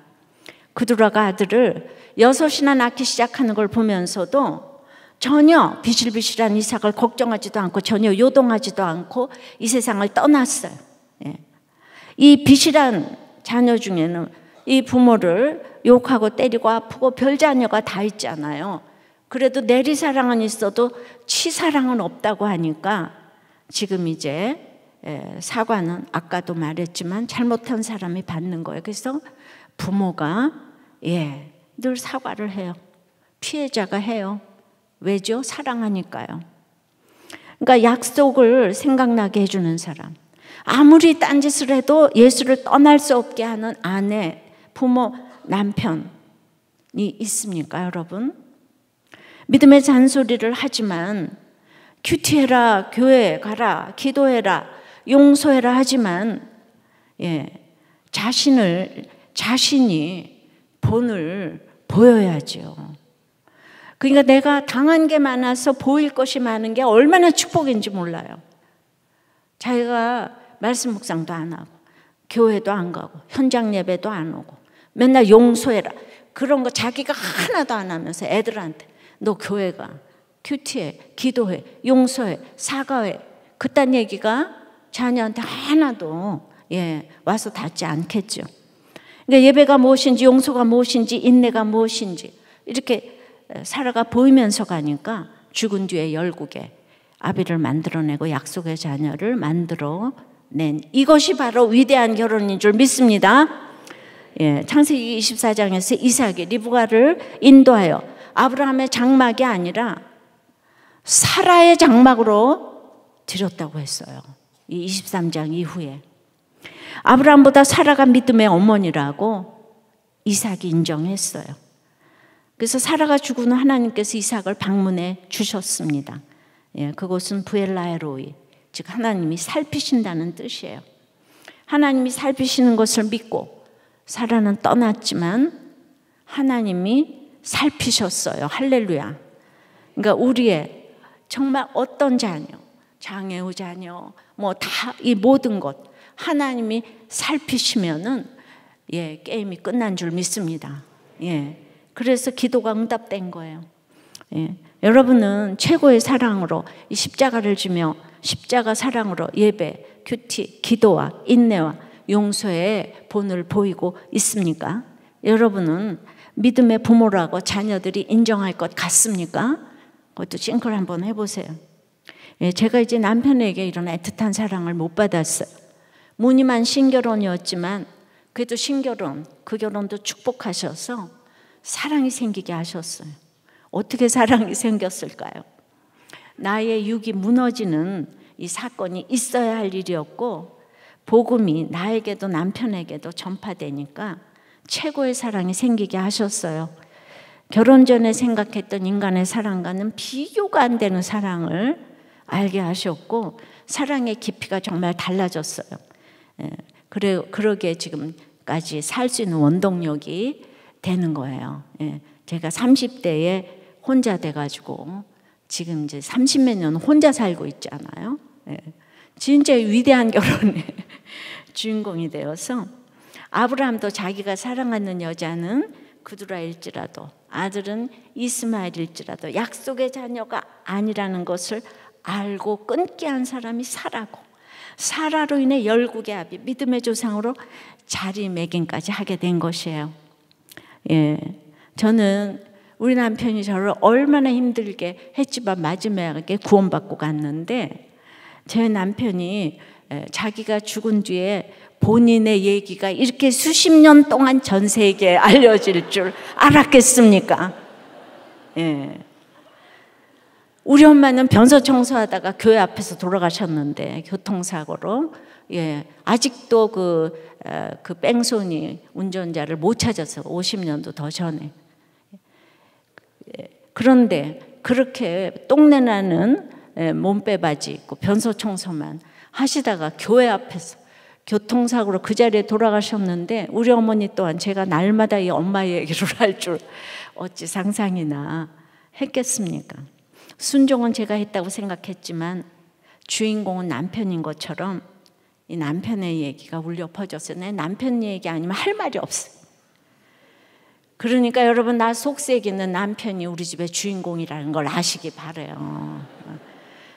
그드라가 아들을 여섯이나 낳기 시작하는 걸 보면서도 전혀 비실비실한 이삭을 걱정하지도 않고 전혀 요동하지도 않고 이 세상을 떠났어요. 예. 이 비실한 자녀 중에는 이 부모를 욕하고 때리고 아프고 별자녀가 다 있잖아요. 그래도 내리사랑은 있어도 치사랑은 없다고 하니까 지금 이제 예, 사과는 아까도 말했지만 잘못한 사람이 받는 거예요. 그래서 부모가 예, 늘 사과를 해요. 피해자가 해요. 왜죠? 사랑하니까요. 그러니까 약속을 생각나게 해주는 사람. 아무리 딴짓을 해도 예수를 떠날 수 없게 하는 아내, 부모, 남편이 있습니까, 여러분? 믿음의 잔소리를 하지만 큐티해라, 교회 가라, 기도해라, 용서해라 하지만 예, 자신을 자신이 본을 보여야지 그러니까 내가 당한 게 많아서 보일 것이 많은 게 얼마나 축복인지 몰라요. 자기가 말씀 묵상도 안 하고 교회도 안 가고 현장 예배도 안 오고 맨날 용서해라. 그런 거 자기가 하나도 안 하면서 애들한테 너 교회가 큐티해, 기도해, 용서해, 사과해. 그딴 얘기가 자녀한테 하나도 예, 와서 닿지 않겠죠. 그러니까 예배가 무엇인지, 용서가 무엇인지, 인내가 무엇인지 이렇게 살아가 보이면서 가니까 죽은 뒤에 열국에 아비를 만들어내고 약속의 자녀를 만들어낸 이것이 바로 위대한 결혼인 줄 믿습니다. 예, 창세기 24장에서 이삭이 리브가를 인도하여 아브라함의 장막이 아니라 사라의 장막으로 드렸다고 했어요. 이 23장 이후에. 아브라함보다 사라가 믿음의 어머니라고 이삭이 인정했어요. 그래서 사라가 죽은 하나님께서 이삭을 방문해 주셨습니다. 예, 그곳은 부엘라에로이, 즉 하나님이 살피신다는 뜻이에요. 하나님이 살피시는 것을 믿고 사라는 떠났지만 하나님이 살피셨어요. 할렐루야. 그러니까 우리의 정말 어떤 자녀, 장애우 자녀, 뭐 다 이 모든 것 하나님이 살피시면은 예, 게임이 끝난 줄 믿습니다. 예. 그래서 기도가 응답된 거예요. 예. 여러분은 최고의 사랑으로 이 십자가를 지며 십자가 사랑으로 예배, 큐티, 기도와 인내와 용서의 본을 보이고 있습니까? 여러분은 믿음의 부모라고 자녀들이 인정할 것 같습니까? 그것도 싱크를 한번 해보세요. 예, 제가 이제 남편에게 이런 애틋한 사랑을 못 받았어요. 무늬만 신결혼이었지만 그래도 신결혼, 그 결혼도 축복하셔서 사랑이 생기게 하셨어요. 어떻게 사랑이 생겼을까요? 나의 육이 무너지는 이 사건이 있어야 할 일이었고 복음이 나에게도 남편에게도 전파되니까 최고의 사랑이 생기게 하셨어요. 결혼 전에 생각했던 인간의 사랑과는 비교가 안 되는 사랑을 알게 하셨고 사랑의 깊이가 정말 달라졌어요. 예, 그래 그러게 지금까지 살 수 있는 원동력이 되는 거예요. 예, 제가 30대에 혼자 돼가지고 지금 이제 30몇 년 혼자 살고 있잖아요. 예, 진짜 위대한 결혼이에요. 주인공이 되어서 아브라함도 자기가 사랑하는 여자는 그두라일지라도 아들은 이스마엘일지라도 약속의 자녀가 아니라는 것을 알고 끊게 한 사람이 사라고 사라로 인해 열국의 아비 믿음의 조상으로 자리매김까지 하게 된 것이에요. 예, 저는 우리 남편이 저를 얼마나 힘들게 했지만 마지막에 구원받고 갔는데 제 남편이 자기가 죽은 뒤에 본인의 얘기가 이렇게 수십 년 동안 전 세계에 알려질 줄 알았겠습니까? 예. 우리 엄마는 변소 청소하다가 교회 앞에서 돌아가셨는데 교통사고로 예. 아직도 그, 그 뺑소니 운전자를 못 찾아서 50년도 더 전에 예. 그런데 그렇게 똥내 나는 몸빼바지 있고 변소 청소만 하시다가 교회 앞에서 교통사고로 그 자리에 돌아가셨는데 우리 어머니 또한 제가 날마다 이 엄마의 얘기를 할 줄 어찌 상상이나 했겠습니까? 순종은 제가 했다고 생각했지만 주인공은 남편인 것처럼 이 남편의 얘기가 울려 퍼졌어요. 내 남편 얘기 아니면 할 말이 없어요. 그러니까 여러분 나 속세기는 남편이 우리 집의 주인공이라는 걸 아시기 바래요.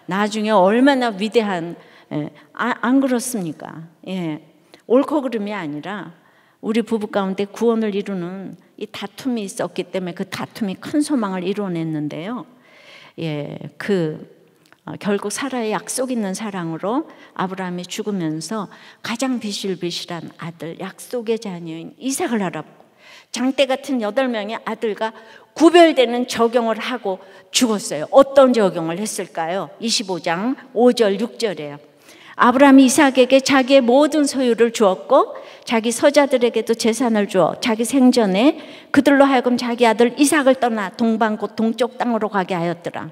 나중에 얼마나 위대한 예, 아, 안 그렇습니까? 예, 옳고 그름이 아니라 우리 부부 가운데 구원을 이루는 이 다툼이 있었기 때문에 그 다툼이 큰 소망을 이뤄냈는데요. 예, 그 어, 결국 사라의 약속 있는 사랑으로 아브라함이 죽으면서 가장 비실비실한 아들 약속의 자녀인 이삭을 알았고 장대 같은 여덟 명의 아들과 구별되는 적용을 하고 죽었어요. 어떤 적용을 했을까요? 25장 5절 6절에요. 아브라함 이삭에게 이 자기의 모든 소유를 주었고 자기 서자들에게도 재산을 주어 자기 생전에 그들로 하여금 자기 아들 이삭을 떠나 동방 곧 동쪽 땅으로 가게 하였더라.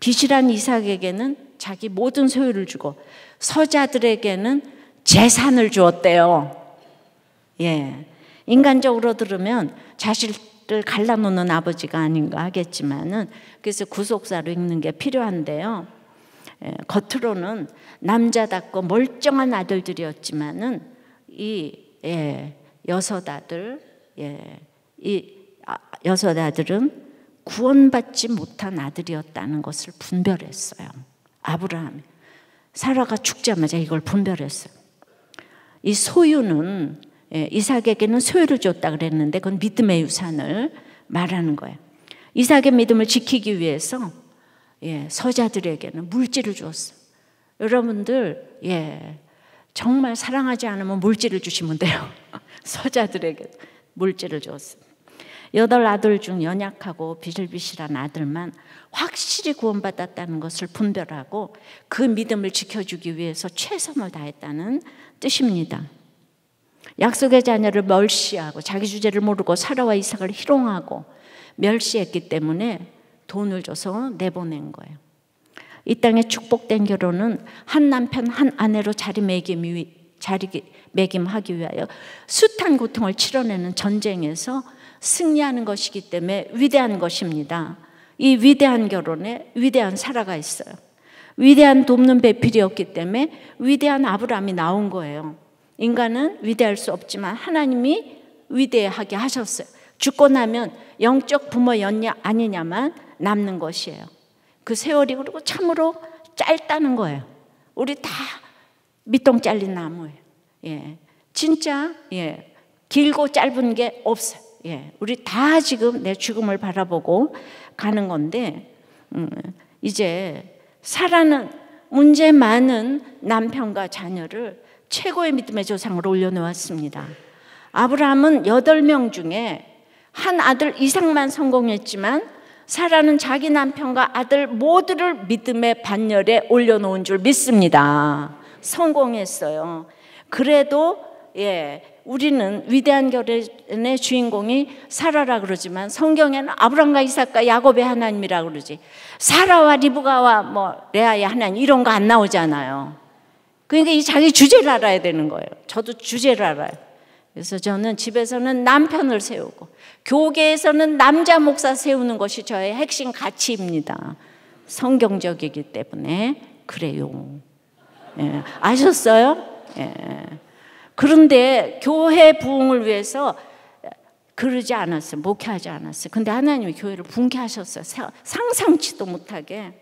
귀실한 이삭에게는 자기 모든 소유를 주고 서자들에게는 재산을 주었대요. 예. 인간적으로 들으면 자식을 갈라놓는 아버지가 아닌가 하겠지만은 그래서 구속사로 읽는 게 필요한데요. 예, 겉으로는 남자답고 멀쩡한 아들들이었지만은 이 예, 여섯 아들, 예, 이 아, 여섯 아들은 구원받지 못한 아들이었다는 것을 분별했어요. 아브라함. 사라가 죽자마자 이걸 분별했어요. 이 소유는 예, 이삭에게는 소유를 줬다 그랬는데 그건 믿음의 유산을 말하는 거예요. 이삭의 믿음을 지키기 위해서 예, 서자들에게는 물질을 주었어요. 여러분들, 예, 정말 사랑하지 않으면 물질을 주시면 돼요. 서자들에게 물질을 주었어요. 여덟 아들 중 연약하고 비실비실한 아들만 확실히 구원받았다는 것을 분별하고 그 믿음을 지켜주기 위해서 최선을 다했다는 뜻입니다. 약속의 자녀를 멸시하고 자기 주제를 모르고 살아와 이삭을 희롱하고 멸시했기 때문에 돈을 줘서 내보낸 거예요. 이 땅의 축복된 결혼은 한 남편 한 아내로 자리매김 위, 자리매김하기 위하여 숱한 고통을 치러내는 전쟁에서 승리하는 것이기 때문에 위대한 것입니다. 이 위대한 결혼에 위대한 사라가 있어요. 위대한 돕는 배필이었기 때문에 위대한 아브라함이 나온 거예요. 인간은 위대할 수 없지만 하나님이 위대하게 하셨어요. 죽고 나면 영적 부모 연냐 아니냐만 남는 것이에요. 그 세월이 그리고 참으로 짧다는 거예요. 우리 다 밑동 잘린 나무예요. 예. 진짜, 예. 길고 짧은 게 없어요. 예. 우리 다 지금 내 죽음을 바라보고 가는 건데, 음, 이제 살아는 문제 많은 남편과 자녀를 최고의 믿음의 조상으로 올려놓았습니다. 아브라함은 8명 중에 한 아들 이상만 성공했지만 사라는 자기 남편과 아들 모두를 믿음의 반열에 올려놓은 줄 믿습니다. 성공했어요. 그래도 예, 우리는 위대한 결혼의 주인공이 사라라 그러지만 성경에는 아브람과 이삭과 야곱의 하나님이라 그러지 사라와 리브가와 뭐 레아의 하나님 이런 거 안 나오잖아요. 그러니까 이 자기 주제를 알아야 되는 거예요. 저도 주제를 알아요. 그래서 저는 집에서는 남편을 세우고 교계에서는 남자 목사 세우는 것이 저의 핵심 가치입니다. 성경적이기 때문에 그래요. 예, 아셨어요? 예. 그런데 교회 부흥을 위해서 그러지 않았어요. 목회하지 않았어요. 근데 하나님이 교회를 붕괴하셨어요. 상상치도 못하게.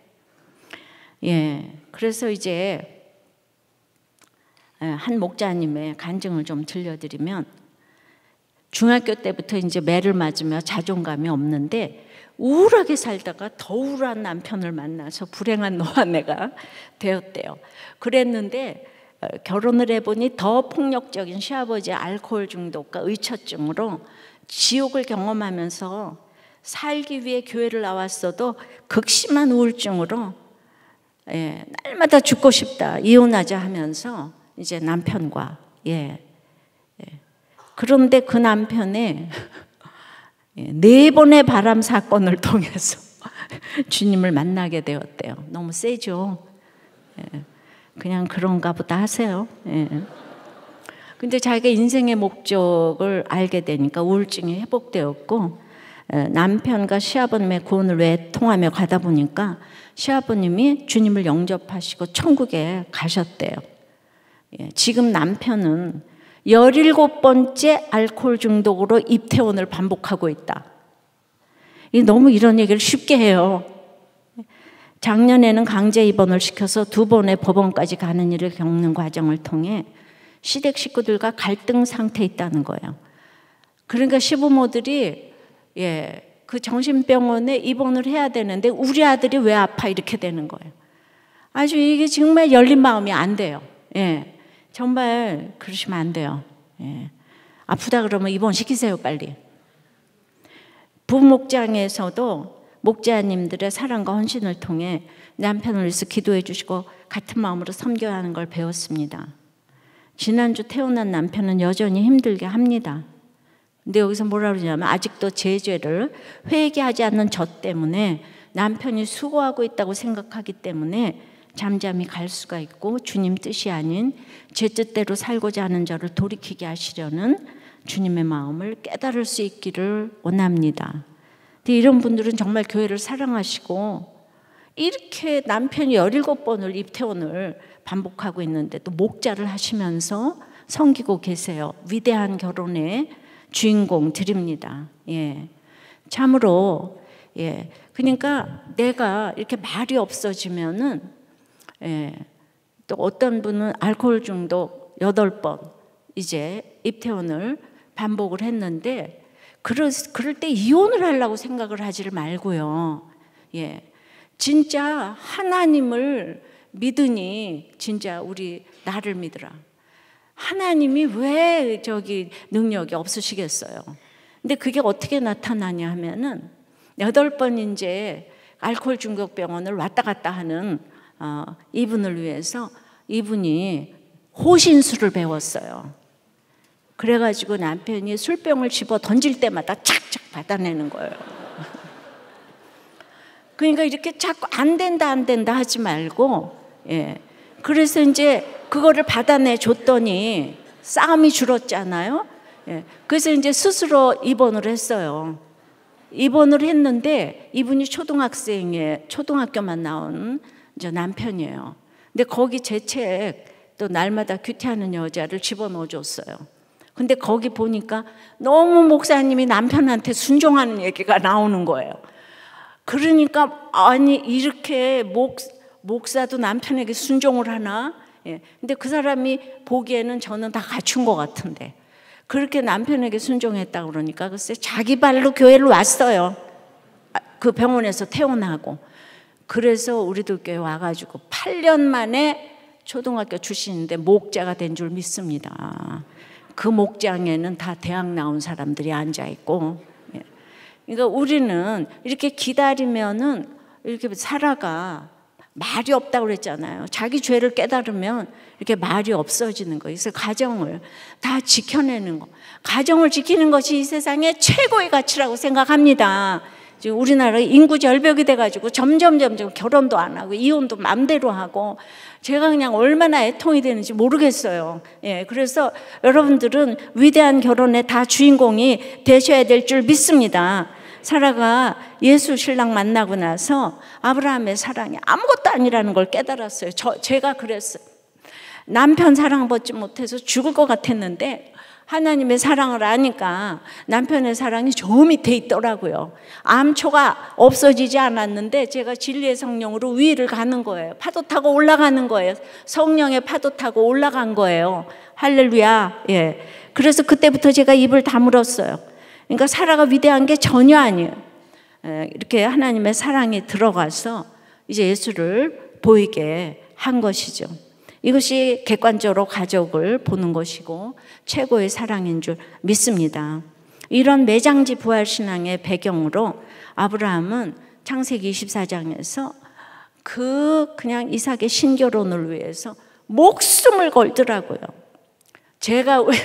예. 그래서 이제 예, 한 목자님의 간증을 좀 들려드리면 중학교 때부터 이제 매를 맞으며 자존감이 없는데 우울하게 살다가 더 우울한 남편을 만나서 불행한 너와 내가 되었대요. 그랬는데 어, 결혼을 해보니 더 폭력적인 시아버지의 알코올 중독과 의처증으로 지옥을 경험하면서 살기 위해 교회를 나왔어도 극심한 우울증으로 예, 날마다 죽고 싶다 이혼하자 하면서 이제 남편과 예, 그런데 그 남편의 예, 네 번의 바람 사건을 통해서 주님을 만나게 되었대요. 너무 세죠? 예, 그냥 그런가 보다 하세요. 예. 근데 자기가 인생의 목적을 알게 되니까 우울증이 회복되었고 남편과 시아버님의 구원을 외통하며 가다 보니까 시아버님이 주님을 영접하시고 천국에 가셨대요. 지금 남편은 열일곱 번째 알코올 중독으로 입퇴원을 반복하고 있다. 너무 이런 얘기를 쉽게 해요. 작년에는 강제 입원을 시켜서 두 번의 법원까지 가는 일을 겪는 과정을 통해 시댁 식구들과 갈등 상태에 있다는 거예요. 그러니까 시부모들이 예, 그 정신병원에 입원을 해야 되는데 우리 아들이 왜 아파 이렇게 되는 거예요. 아주 이게 정말 열린 마음이 안 돼요. 예. 정말 그러시면 안 돼요. 예. 아프다 그러면 입원시키세요, 빨리. 부목장에서도 목자님들의 사랑과 헌신을 통해 남편을 위해서 기도해 주시고 같은 마음으로 섬겨야 하는 걸 배웠습니다. 지난주 태어난 남편은 여전히 힘들게 합니다. 근데 여기서 뭐라 그러냐면 아직도 제 죄를 회개하지 않는 저 때문에 남편이 수고하고 있다고 생각하기 때문에 잠잠히 갈 수가 있고 주님 뜻이 아닌 제 뜻대로 살고자 하는 저를 돌이키게 하시려는 주님의 마음을 깨달을 수 있기를 원합니다. 근데 이런 분들은 정말 교회를 사랑하시고 이렇게 남편이 17번을 입퇴원을 반복하고 있는데 또 목자를 하시면서 섬기고 계세요. 위대한 결혼의 주인공 드립니다. 예. 참으로 예. 그러니까 내가 이렇게 말이 없어지면은 예, 또 어떤 분은 알코올 중독 8번 이제 입퇴원을 반복을 했는데 그럴, 그럴 때 이혼을 하려고 생각을 하지를 말고요. 예. 진짜 하나님을 믿으니 진짜 우리 나를 믿으라. 하나님이 왜 저기 능력이 없으시겠어요? 근데 그게 어떻게 나타나냐 하면은 여덟 번 이제 알코올 중독 병원을 왔다 갔다 하는 어, 이분을 위해서 이분이 호신술을 배웠어요. 그래가지고 남편이 술병을 집어 던질 때마다 착착 받아내는 거예요. 그러니까 이렇게 자꾸 안 된다, 안 된다 하지 말고, 예. 그래서 이제 그거를 받아내 줬더니 싸움이 줄었잖아요. 예. 그래서 이제 스스로 입원을 했어요. 입원을 했는데 이분이 초등학생의 초등학교만 나온 이제 남편이에요. 근데 거기 제 책 또 날마다 귀태하는 여자를 집어넣어 줬어요. 근데 거기 보니까 너무 목사님이 남편한테 순종하는 얘기가 나오는 거예요. 그러니까 아니 이렇게 목 목사도 남편에게 순종을 하나? 예. 근데 그 사람이 보기에는 저는 다 갖춘 것 같은데 그렇게 남편에게 순종했다 그러니까 글쎄 자기 발로 교회를 왔어요. 아, 그 병원에서 퇴원하고 그래서 우리도 교회 와가지고 8년 만에 초등학교 출신인데 목자가 된 줄 믿습니다. 그 목장에는 다 대학 나온 사람들이 앉아 있고, 예. 그러니까 우리는 이렇게 기다리면은 이렇게 살아가 말이 없다 그랬잖아요. 자기 죄를 깨달으면 이렇게 말이 없어지는 거 그래서 가정을 다 지켜내는 거. 가정을 지키는 것이 이 세상의 최고의 가치라고 생각합니다. 지금 우리나라 인구 절벽이 돼가지고 점점 점점 결혼도 안 하고 이혼도 맘대로 하고 제가 그냥 얼마나 애통이 되는지 모르겠어요. 예, 그래서 여러분들은 위대한 결혼의 다 주인공이 되셔야 될 줄 믿습니다. 사라가 예수 신랑 만나고 나서 아브라함의 사랑이 아무것도 아니라는 걸 깨달았어요. 저, 제가 그랬어요. 남편 사랑 받지 못해서 죽을 것 같았는데 하나님의 사랑을 아니까 남편의 사랑이 저 밑에 있더라고요. 암초가 없어지지 않았는데 제가 진리의 성령으로 위를 가는 거예요. 파도 타고 올라가는 거예요. 성령의 파도 타고 올라간 거예요. 할렐루야. 예. 그래서 그때부터 제가 입을 다물었어요. 그러니까 사라가 위대한 게 전혀 아니에요. 예, 이렇게 하나님의 사랑이 들어가서 이제 예수를 보이게 한 것이죠. 이것이 객관적으로 가족을 보는 것이고 최고의 사랑인 줄 믿습니다. 이런 매장지 부활신앙의 배경으로 아브라함은 창세기 24장에서 그 그냥 이삭의 신결혼을 위해서 목숨을 걸더라고요. 제가 왜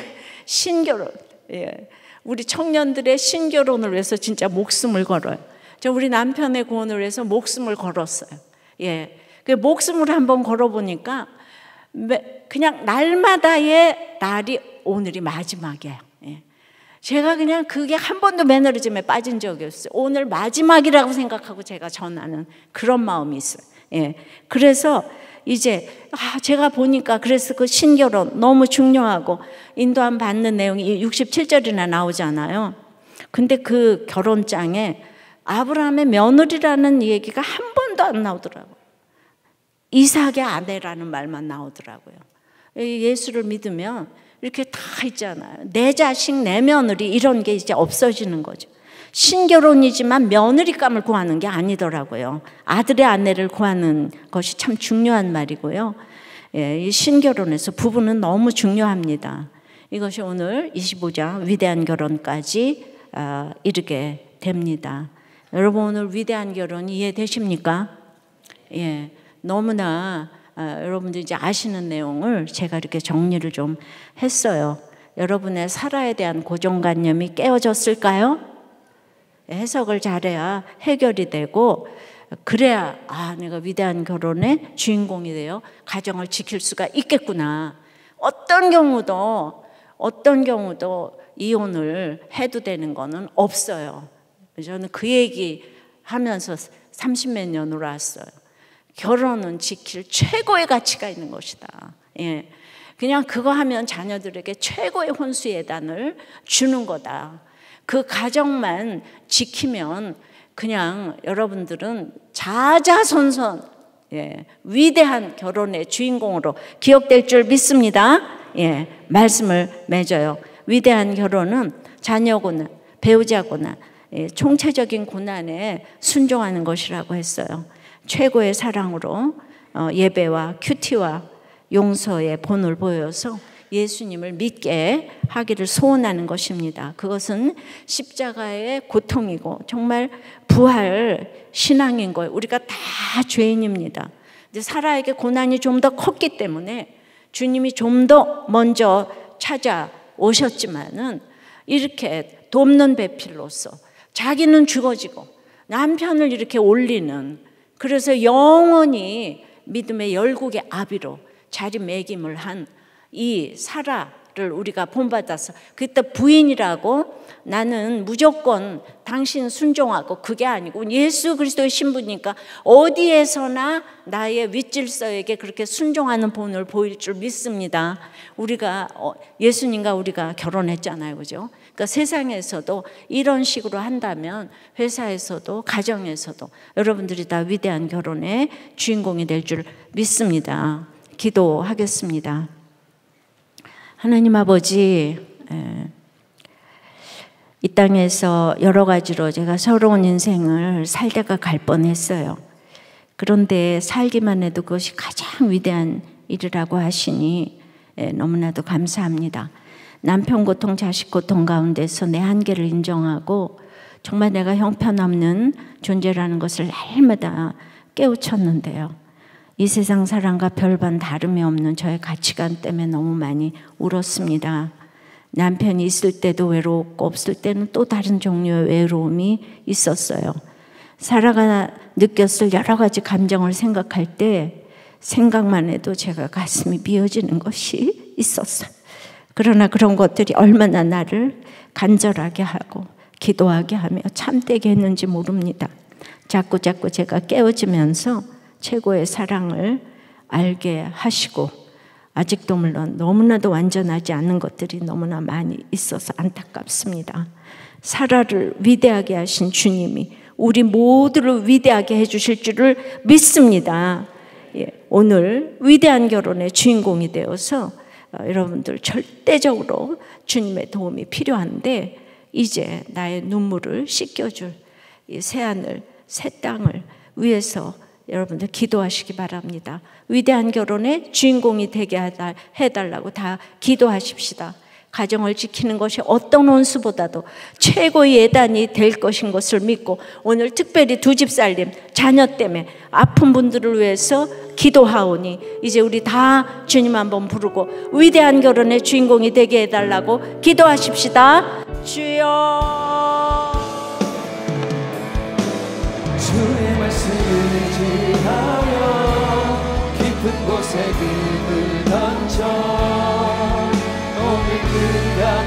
신결혼, 예. 우리 청년들의 신결혼을 위해서 진짜 목숨을 걸어요. 저 우리 남편의 구원을 위해서 목숨을 걸었어요. 예. 그 목숨을 한번 걸어보니까 그냥 날마다의 날이 오늘이 마지막이에요. 예. 제가 그냥 그게 한 번도 매너리즘에 빠진 적이 없어요. 오늘 마지막이라고 생각하고 제가 전하는 그런 마음이 있어요. 예. 그래서 이제 아, 제가 보니까 그래서 그 신결혼 너무 중요하고 인도안 받는 내용이 67절이나 나오잖아요. 근데 그 결혼장에 아브라함의 며느리라는 얘기가 한 번도 안 나오더라고요. 이삭의 아내라는 말만 나오더라고요. 예수를 믿으면 이렇게 다 있잖아요. 내 자식, 내 며느리 이런 게 이제 없어지는 거죠. 신결혼이지만 며느리감을 구하는 게 아니더라고요. 아들의 아내를 구하는 것이 참 중요한 말이고요. 예, 이 신결혼에서 부부는 너무 중요합니다. 이것이 오늘 25장 위대한 결혼까지 어, 이르게 됩니다. 여러분 오늘 위대한 결혼 이해되십니까? 예. 너무나 아, 여러분들 이제 아시는 내용을 제가 이렇게 정리를 좀 했어요. 여러분의 살아에 대한 고정관념이 깨어졌을까요? 해석을 잘해야 해결이 되고 그래야 아 내가 위대한 결혼의 주인공이 되어 가정을 지킬 수가 있겠구나. 어떤 경우도 어떤 경우도 이혼을 해도 되는 거는 없어요. 저는 그 얘기 하면서 30몇 년으로 왔어요. 결혼은 지킬 최고의 가치가 있는 것이다. 예. 그냥 그거 하면 자녀들에게 최고의 혼수 예단을 주는 거다. 그 가정만 지키면 그냥 여러분들은 자자선선 예, 위대한 결혼의 주인공으로 기억될 줄 믿습니다. 예, 말씀을 맺어요. 위대한 결혼은 자녀고나 배우자고나 예, 총체적인 고난에 순종하는 것이라고 했어요. 최고의 사랑으로 어, 예배와 큐티와 용서의 본을 보여서 예수님을 믿게 하기를 소원하는 것입니다. 그것은 십자가의 고통이고 정말 부활 신앙인 거예요. 우리가 다 죄인입니다. 이제 사라에게 고난이 좀 더 컸기 때문에 주님이 좀 더 먼저 찾아오셨지만은 이렇게 돕는 배필로서 자기는 죽어지고 남편을 이렇게 올리는 그래서 영원히 믿음의 열국의 아비로 자리매김을 한 이 사라를 우리가 본받아서 그때 부인이라고 나는 무조건 당신 순종하고 그게 아니고 예수 그리스도의 신부니까 어디에서나 나의 윗질서에게 그렇게 순종하는 본을 보일 줄 믿습니다. 우리가 어, 예수님과 우리가 결혼했잖아요. 그죠? 그러니까 세상에서도 이런 식으로 한다면 회사에서도 가정에서도 여러분들이 다 위대한 결혼의 주인공이 될 줄 믿습니다. 기도하겠습니다. 하나님 아버지, 예, 이 땅에서 여러 가지로 제가 서러운 인생을 살다가 갈 뻔했어요. 그런데 살기만 해도 그것이 가장 위대한 일이라고 하시니 예, 너무나도 감사합니다. 남편 고통, 자식 고통 가운데서 내 한계를 인정하고 정말 내가 형편없는 존재라는 것을 날마다 깨우쳤는데요. 이 세상 사람과 별반 다름이 없는 저의 가치관 때문에 너무 많이 울었습니다. 남편이 있을 때도 외롭고 없을 때는 또 다른 종류의 외로움이 있었어요. 사라가 느꼈을 여러 가지 감정을 생각할 때 생각만 해도 제가 가슴이 미어지는 것이 있었어요. 그러나 그런 것들이 얼마나 나를 간절하게 하고 기도하게 하며 참되게 했는지 모릅니다. 자꾸 자꾸 제가 깨어지면서 최고의 사랑을 알게 하시고 아직도 물론 너무나도 완전하지 않은 것들이 너무나 많이 있어서 안타깝습니다. 사라를 위대하게 하신 주님이 우리 모두를 위대하게 해주실 줄을 믿습니다. 예, 오늘 위대한 결혼의 주인공이 되어서 어, 여러분들 절대적으로 주님의 도움이 필요한데 이제 나의 눈물을 씻겨줄 이 새하늘, 새 땅을 위해서 여러분들 기도하시기 바랍니다. 위대한 결혼의 주인공이 되게 해달라고 다 기도하십시다. 가정을 지키는 것이 어떤 원수보다도 최고의 예단이 될 것인 것을 믿고 오늘 특별히 두 집 살림 자녀 때문에 아픈 분들을 위해서 기도하오니 이제 우리 다 주님 한번 부르고 위대한 결혼의 주인공이 되게 해달라고 기도하십시다. 주여 주의 말씀을 지하여 깊은 곳에 금을 던져